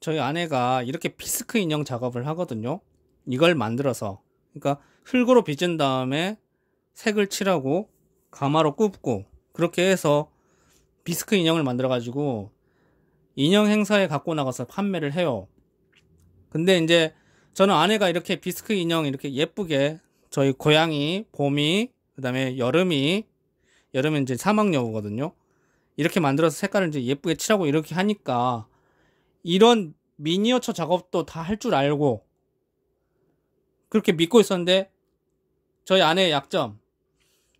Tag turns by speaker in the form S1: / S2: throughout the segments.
S1: 저희 아내가 이렇게 비스크 인형 작업을 하거든요. 이걸 만들어서 그러니까 흙으로 빚은 다음에 색을 칠하고 가마로 굽고 그렇게 해서 비스크 인형을 만들어 가지고 인형 행사에 갖고 나가서 판매를 해요. 근데 이제 저는 아내가 이렇게 비스크 인형 이렇게 예쁘게 저희 고양이, 봄이, 그다음에 여름이 여름은 이제 사막여우거든요. 이렇게 만들어서 색깔을 이제 예쁘게 칠하고 이렇게 하니까 이런 미니어처 작업도 다 할 줄 알고 그렇게 믿고 있었는데 저희 아내의 약점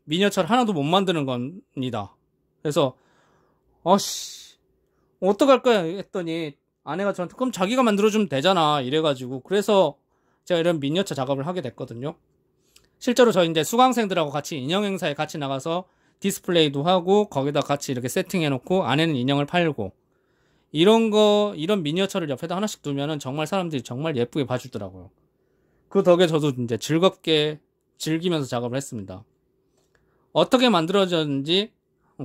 S1: 미니어처를 하나도 못 만드는 겁니다. 그래서 어씨 어떡할 거야 했더니 아내가 저한테 그럼 자기가 만들어주면 되잖아 이래가지고 그래서 제가 이런 미니어처 작업을 하게 됐거든요. 실제로 저희 이제 수강생들하고 같이 인형 행사에 같이 나가서 디스플레이도 하고 거기다 같이 이렇게 세팅해놓고 아내는 인형을 팔고 이런 거 이런 미니어처를 옆에다 하나씩 두면은 정말 사람들이 정말 예쁘게 봐주더라고요. 그 덕에 저도 이제 즐겁게 즐기면서 작업을 했습니다. 어떻게 만들어졌는지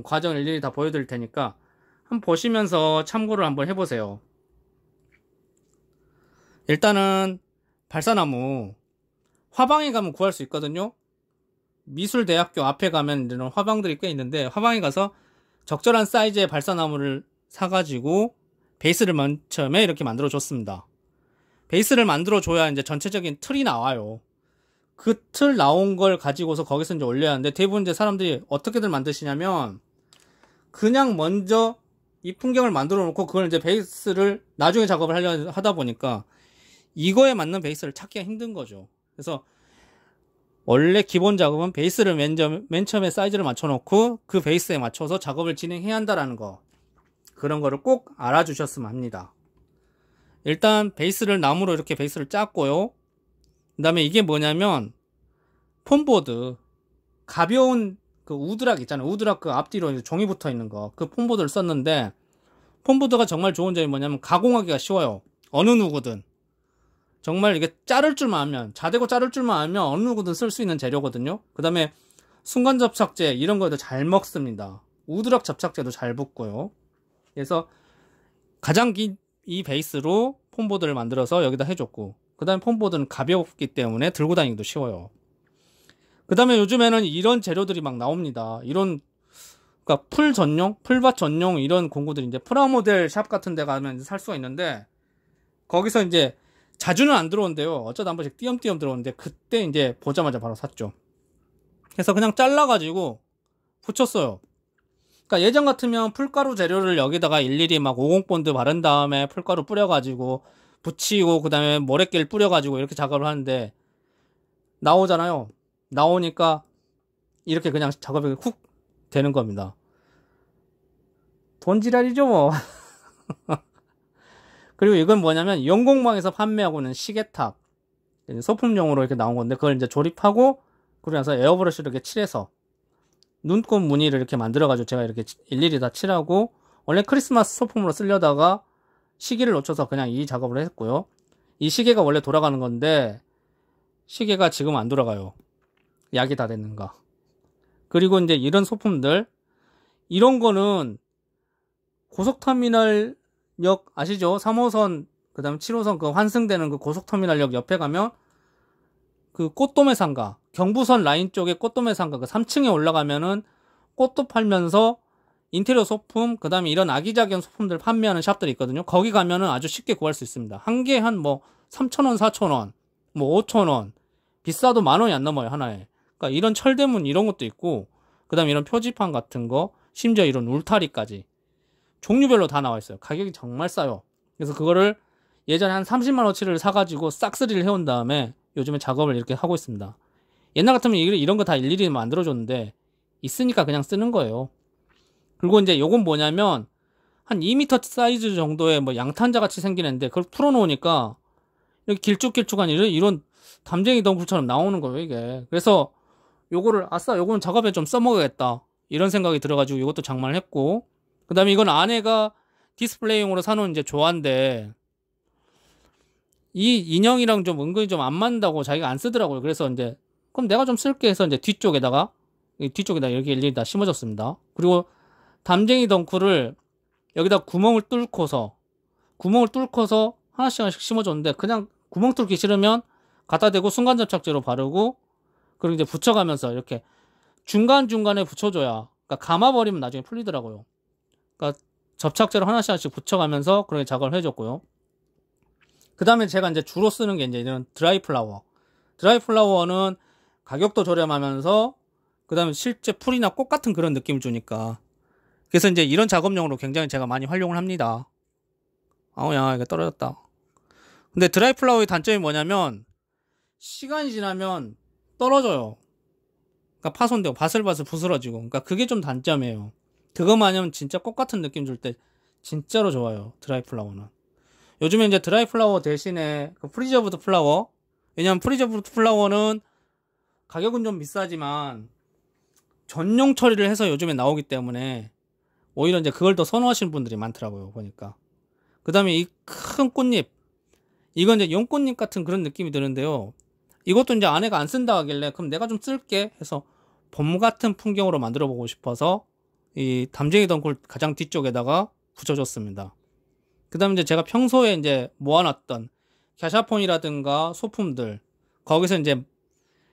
S1: 과정 일일이 다 보여드릴 테니까 한번 보시면서 참고를 한번 해보세요. 일단은 발사나무 화방에 가면 구할 수 있거든요. 미술대학교 앞에 가면 이런 화방들이 꽤 있는데 화방에 가서 적절한 사이즈의 발사나무를 사가지고 베이스를 맨 처음에 이렇게 만들어 줬습니다. 베이스를 만들어 줘야 이제 전체적인 틀이 나와요. 그 틀 나온 걸 가지고서 거기서 이제 올려야 하는데 대부분 이제 사람들이 어떻게들 만드시냐면 그냥 먼저 이 풍경을 만들어 놓고 그걸 이제 베이스를 나중에 작업을 하려 하다 보니까 이거에 맞는 베이스를 찾기가 힘든 거죠. 그래서 원래 기본 작업은 베이스를 맨, 처음에 사이즈를 맞춰 놓고 그 베이스에 맞춰서 작업을 진행해야 한다라는 거. 그런 거를 꼭 알아주셨으면 합니다. 일단 베이스를 나무로 이렇게 베이스를 짰고요. 그 다음에 이게 뭐냐면 폼보드 가벼운 그 우드락 있잖아요. 우드락 그 앞뒤로 종이 붙어 있는 거. 그 폼보드를 썼는데 폼보드가 정말 좋은 점이 뭐냐면 가공하기가 쉬워요. 어느 누구든. 정말 이게 자를 줄만 알면 자대고 자를 줄만 알면 어느 누구든 쓸 수 있는 재료거든요. 그 다음에 순간 접착제 이런 거에도잘 먹습니다. 우드락 접착제도 잘 붙고요. 그래서 가장 긴 이 베이스로 폼보드를 만들어서 여기다 해줬고 그 다음에 폼보드는 가볍기 때문에 들고 다니기도 쉬워요. 그 다음에 요즘에는 이런 재료들이 막 나옵니다. 이런 그러니까 풀 전용, 풀밭 전용 이런 공구들이 제 프라모델 샵 같은 데 가면 살 수가 있는데 거기서 이제 자주는 안 들어온대요. 어쩌다 한 번씩 띄엄띄엄 들어오는데 그때 이제 보자마자 바로 샀죠. 그래서 그냥 잘라가지고 붙였어요. 그러니까 예전 같으면 풀가루 재료를 여기다가 일일이 막 오공본드 바른 다음에 풀가루 뿌려가지고 붙이고 그 다음에 모래길 뿌려가지고 이렇게 작업을 하는데 나오잖아요. 나오니까 이렇게 그냥 작업이 훅 되는 겁니다. 돈 지랄이죠 뭐. 그리고 이건 뭐냐면 영공망에서 판매하고 있는 시계탑 소품용으로 이렇게 나온 건데 그걸 이제 조립하고 그러고 나서 에어브러쉬로 이렇게 칠해서 눈꽃 무늬를 이렇게 만들어가지고 제가 이렇게 일일이 다 칠하고 원래 크리스마스 소품으로 쓰려다가 시기를 놓쳐서 그냥 이 작업을 했고요. 이 시계가 원래 돌아가는 건데 시계가 지금 안 돌아가요. 약이 다 됐는가. 그리고 이제 이런 소품들 이런 거는 고속터미널역 아시죠? 3호선 그다음 7호선 그 환승되는 그 고속터미널역 옆에 가면 그 꽃도매 상가 경부선 라인 쪽에 꽃도매 상가 그 3층에 올라가면은 꽃도 팔면서 인테리어 소품 그다음에 이런 아기자기한 소품들 판매하는 샵들이 있거든요. 거기 가면은 아주 쉽게 구할 수 있습니다. 한 개에 한 뭐3천원4천원뭐5천원 뭐 비싸도 만 원이 안 넘어요, 하나에. 그러니까 이런 철대문 이런 것도 있고 그다음에 이런 표지판 같은 거 심지어 이런 울타리까지 종류별로 다 나와 있어요. 가격이 정말 싸요. 그래서 그거를 예전에 한 30만 원치를 어 사가지고 싹쓸이를 해온 다음에 요즘에 작업을 이렇게 하고 있습니다. 옛날 같으면 이런 거 다 일일이 만들어줬는데 있으니까 그냥 쓰는 거예요. 그리고 이제 요건 뭐냐면 한 2m 사이즈 정도의 뭐 양탄자 같이 생기는데 그걸 풀어놓으니까 이렇게 길쭉길쭉한 이런, 이런 담쟁이 덩굴처럼 나오는 거예요 이게. 그래서 요거를 아싸 요거는 작업에 좀 써먹어야겠다 이런 생각이 들어가지고 이것도 장만 했고 그 다음에 이건 아내가 디스플레이용으로 사놓은 이제 조화인데 이 인형이랑 좀 은근히 좀 안 맞는다고 자기가 안 쓰더라고요. 그래서 이제 그럼 내가 좀 쓸게 해서 이제 뒤쪽에다가 뒤쪽에다 이렇게 일일이 다 심어줬습니다. 그리고 담쟁이 덩크를 여기다 구멍을 뚫고서 구멍을 뚫고서 하나씩 하나씩 심어줬는데 그냥 구멍 뚫기 싫으면 갖다 대고 순간 접착제로 바르고 그리고 이제 붙여가면서 이렇게 중간 중간에 붙여줘야 그러니까 감아버리면 나중에 풀리더라고요. 그러니까 접착제로 하나씩 하나씩 붙여가면서 그렇게 작업을 해줬고요. 그 다음에 제가 이제 주로 쓰는 게 이제 이런 드라이 플라워. 드라이 플라워는 가격도 저렴하면서 그 다음에 실제 풀이나 꽃 같은 그런 느낌을 주니까 그래서 이제 이런 작업용으로 굉장히 제가 많이 활용을 합니다. 아우야 이거 떨어졌다. 근데 드라이 플라워의 단점이 뭐냐면 시간이 지나면 떨어져요. 그러니까 파손되고 바슬바슬 부스러지고 그러니까 그게 좀 단점이에요. 그것만 하면 진짜 꽃 같은 느낌 줄 때 진짜로 좋아요. 드라이 플라워는. 요즘에 이제 드라이 플라워 대신에 그 프리저브드 플라워 왜냐면 프리저브드 플라워는 가격은 좀 비싸지만 전용 처리를 해서 요즘에 나오기 때문에 오히려 이제 그걸 더 선호하시는 분들이 많더라고요 보니까 그 다음에 이 큰 꽃잎 이건 이제 용꽃잎 같은 그런 느낌이 드는데요 이것도 이제 아내가 안 쓴다 하길래 그럼 내가 좀 쓸게 해서 봄 같은 풍경으로 만들어 보고 싶어서 이 담쟁이 덩굴 가장 뒤쪽에다가 붙여줬습니다 그다음에 이제 제가 평소에 이제 모아놨던 갸샤폰이라든가 소품들 거기서 이제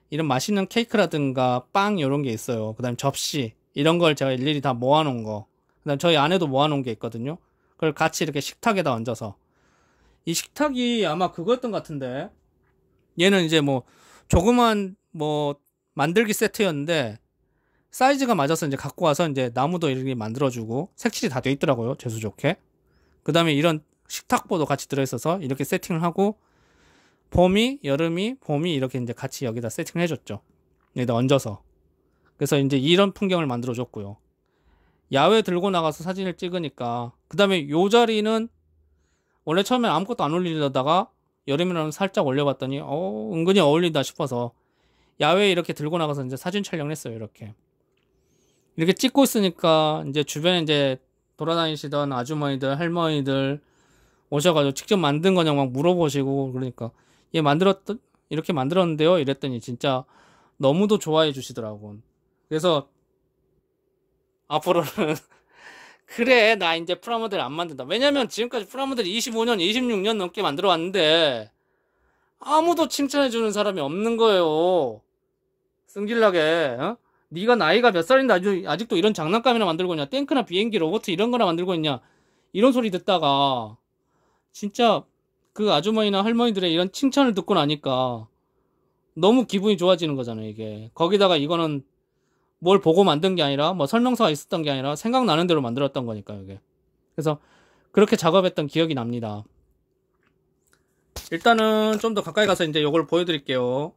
S1: 이런 맛있는 케이크라든가 빵 이런 게 있어요. 그다음 에 접시 이런 걸 제가 일일이 다 모아놓은 거. 그다음 에 저희 아내도 모아놓은 게 있거든요. 그걸 같이 이렇게 식탁에다 얹어서 이 식탁이 아마 그거였던 것 같은데 얘는 이제 뭐 조그만 뭐 만들기 세트였는데 사이즈가 맞아서 이제 갖고 와서 이제 나무도 이렇게 만들어주고 색칠이 다돼 있더라고요 재수 좋게 그 다음에 이런 식탁보도 같이 들어있어서 이렇게 세팅을 하고 봄이 여름이 봄이 이렇게 이제 같이 여기다 세팅을 해줬죠 여기다 얹어서 그래서 이제 이런 풍경을 만들어 줬고요 야외 들고 나가서 사진을 찍으니까 그 다음에 요 자리는 원래 처음엔 아무것도 안 올리려다가 여름이랑 살짝 올려봤더니 어 은근히 어울린다 싶어서 야외 이렇게 들고 나가서 이제 사진 촬영을 했어요 이렇게 이렇게 찍고 있으니까 이제 주변에 이제 돌아다니시던 아주머니들, 할머니들 오셔가지고 직접 만든 거냐고 막 물어보시고 그러니까 얘 만들었던 이렇게 만들었는데요. 이랬더니 진짜 너무도 좋아해 주시더라고. 그래서 앞으로는 그래 나 이제 프라모델 안 만든다. 왜냐면 지금까지 프라모델 25년, 26년 넘게 만들어 왔는데 아무도 칭찬해 주는 사람이 없는 거예요. 승질나게. 어? 네가 나이가 몇 살인데 아직, 아직도 이런 장난감이나 만들고 있냐 탱크나 비행기 로봇 이런 거나 만들고 있냐 이런 소리 듣다가 진짜 그 아주머니나 할머니들의 이런 칭찬을 듣고 나니까 너무 기분이 좋아지는 거잖아요 이게 거기다가 이거는 뭘 보고 만든 게 아니라 뭐 설명서가 있었던 게 아니라 생각나는 대로 만들었던 거니까 이게 그래서 그렇게 작업했던 기억이 납니다 일단은 좀 더 가까이 가서 이제 요걸 보여드릴게요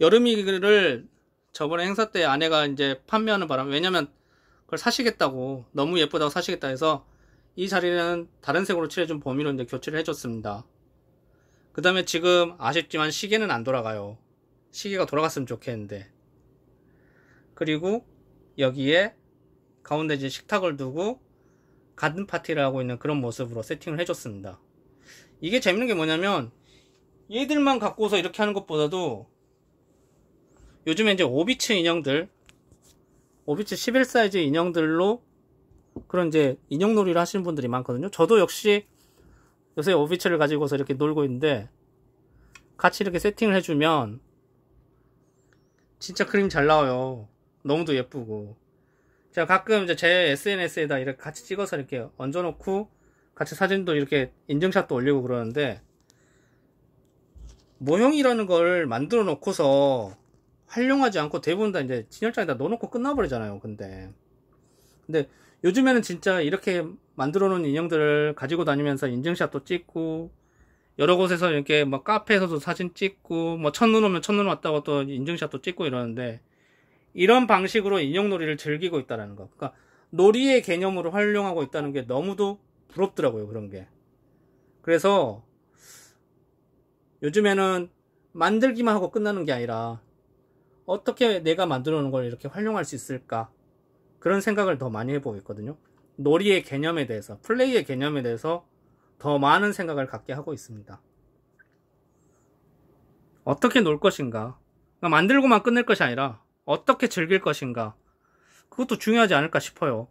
S1: 여름이를 기 저번에 행사 때 아내가 이제 판매하는 바람에 왜냐면 그걸 사시겠다고 너무 예쁘다고 사시겠다 해서 이 자리는 다른 색으로 칠해준 범위로 이제 교체를 해줬습니다. 그 다음에 지금 아쉽지만 시계는 안 돌아가요. 시계가 돌아갔으면 좋겠는데. 그리고 여기에 가운데 이제 식탁을 두고 가든 파티를 하고 있는 그런 모습으로 세팅을 해줬습니다. 이게 재밌는 게 뭐냐면 얘들만 갖고서 이렇게 하는 것보다도 요즘에 이제 오비츠 인형들 오비츠11 사이즈 인형들로 그런 이제 인형놀이를 하시는 분들이 많거든요. 저도 역시 요새 오비츠를 가지고서 이렇게 놀고 있는데 같이 이렇게 세팅을 해주면 진짜 그림 잘 나와요. 너무도 예쁘고 제가 가끔 이제 제 SNS에다 이렇게 같이 찍어서 이렇게 얹어놓고 같이 사진도 이렇게 인증샷도 올리고 그러는데 모형이라는 걸 만들어 놓고서 활용하지 않고 대부분 다 이제 진열장에다 넣어놓고 끝나버리잖아요. 근데 근데 요즘에는 진짜 이렇게 만들어 놓은 인형들을 가지고 다니면서 인증샷도 찍고 여러 곳에서 이렇게 막 카페에서도 사진 찍고 뭐 첫눈 오면 첫눈 왔다고 또 인증샷도 찍고 이러는데 이런 방식으로 인형놀이를 즐기고 있다라는 거. 그러니까 놀이의 개념으로 활용하고 있다는 게 너무도 부럽더라고요. 그런 게. 그래서 요즘에는 만들기만 하고 끝나는 게 아니라 어떻게 내가 만들어 놓은 걸 이렇게 활용할 수 있을까 그런 생각을 더 많이 해보고 있거든요 놀이의 개념에 대해서 플레이의 개념에 대해서 더 많은 생각을 갖게 하고 있습니다 어떻게 놀 것인가 그러니까 만들고만 끝낼 것이 아니라 어떻게 즐길 것인가 그것도 중요하지 않을까 싶어요